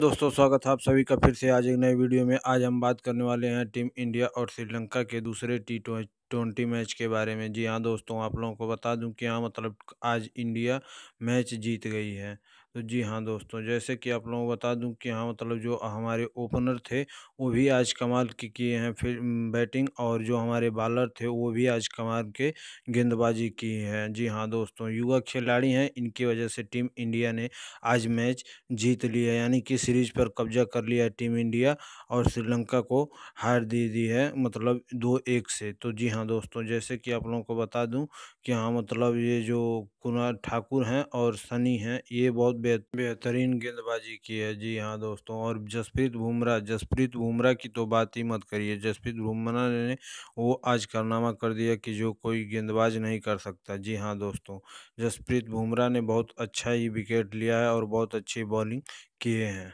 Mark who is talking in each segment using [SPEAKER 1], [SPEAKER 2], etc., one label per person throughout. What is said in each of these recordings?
[SPEAKER 1] दोस्तों स्वागत है आप सभी का फिर से आज एक नए वीडियो में आज हम बात करने वाले हैं टीम इंडिया और श्रीलंका के दूसरे टी ट्वेंटी मैच के बारे में जी हाँ दोस्तों आप लोगों को बता दूं कि हाँ मतलब आज इंडिया मैच जीत गई है तो जी हाँ दोस्तों जैसे कि आप लोगों को बता दूं कि हाँ मतलब जो हमारे ओपनर थे वो भी आज कमाल के किए हैं फिर बैटिंग और जो हमारे बॉलर थे वो भी आज कमाल के गेंदबाजी की है जी हाँ दोस्तों युवा खिलाड़ी हैं इनकी वजह से टीम इंडिया ने आज मैच जीत लिया यानी कि सीरीज पर कब्जा कर लिया है टीम इंडिया और श्रीलंका को हार दे दी है मतलब दो एक से तो जी हाँ दोस्तों जैसे कि आप लोगों को बता दूँ कि हाँ मतलब ये जो कुणाल ठाकुर हैं और सनी हैं ये बहुत बेहतरीन गेंदबाजी की है जी हाँ दोस्तों और जसप्रीत बुमराह जसप्रीत बुमराह की तो बात ही मत करिए जसप्रीत बुमराह ने वो आज कारनामा कर दिया कि जो कोई गेंदबाज नहीं कर सकता जी हाँ दोस्तों जसप्रीत बुमराह ने बहुत अच्छा ही विकेट लिया है और बहुत अच्छी बॉलिंग किए हैं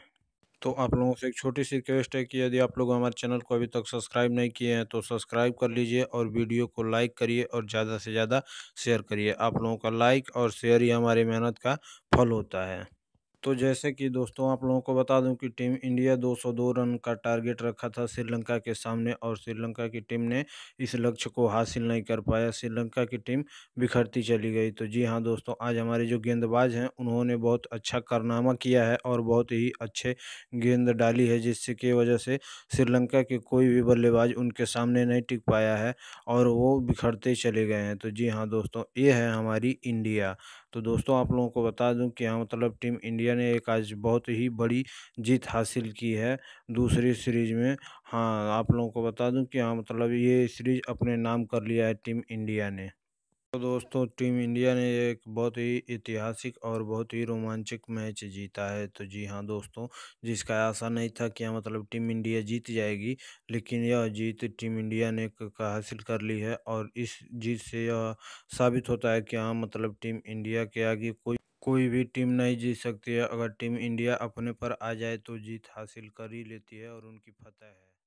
[SPEAKER 1] तो आप लोगों से एक छोटी सी रिक्वेस्ट है कि यदि आप लोग हमारे चैनल को अभी तक सब्सक्राइब नहीं किए हैं तो सब्सक्राइब कर लीजिए और वीडियो को लाइक करिए और ज़्यादा से ज़्यादा शेयर करिए आप लोगों का लाइक और शेयर ही हमारी मेहनत का फल होता है तो जैसे कि दोस्तों आप लोगों को बता दूं कि टीम इंडिया 202 रन का टारगेट रखा था श्रीलंका के सामने और श्रीलंका की टीम ने इस लक्ष्य को हासिल नहीं कर पाया श्रीलंका की टीम बिखरती चली गई तो जी हाँ दोस्तों आज हमारे जो गेंदबाज हैं उन्होंने बहुत अच्छा कारनामा किया है और बहुत ही अच्छे गेंद डाली है जिसके वजह से श्रीलंका के कोई भी बल्लेबाज उनके सामने नहीं टिक पाया है और वो बिखरते चले गए हैं तो जी हाँ दोस्तों ये है हमारी इंडिया तो दोस्तों आप लोगों को बता दूं कि हाँ मतलब टीम इंडिया ने एक आज बहुत ही बड़ी जीत हासिल की है दूसरी सीरीज में हाँ आप लोगों को बता दूं कि हाँ मतलब ये सीरीज अपने नाम कर लिया है टीम इंडिया ने तो दोस्तों टीम इंडिया ने एक बहुत ही ऐतिहासिक और बहुत ही रोमांचक मैच जीता है तो जी हाँ दोस्तों जिसका आशा नहीं था कि मतलब टीम इंडिया जीत जाएगी लेकिन यह जीत टीम इंडिया ने हासिल कर ली है और इस जीत से यह साबित होता है कि हाँ मतलब टीम इंडिया के आगे कोई कोई भी टीम नहीं जीत सकती है अगर टीम इंडिया अपने पर आ जाए तो जीत हासिल कर ही लेती है और उनकी फतह है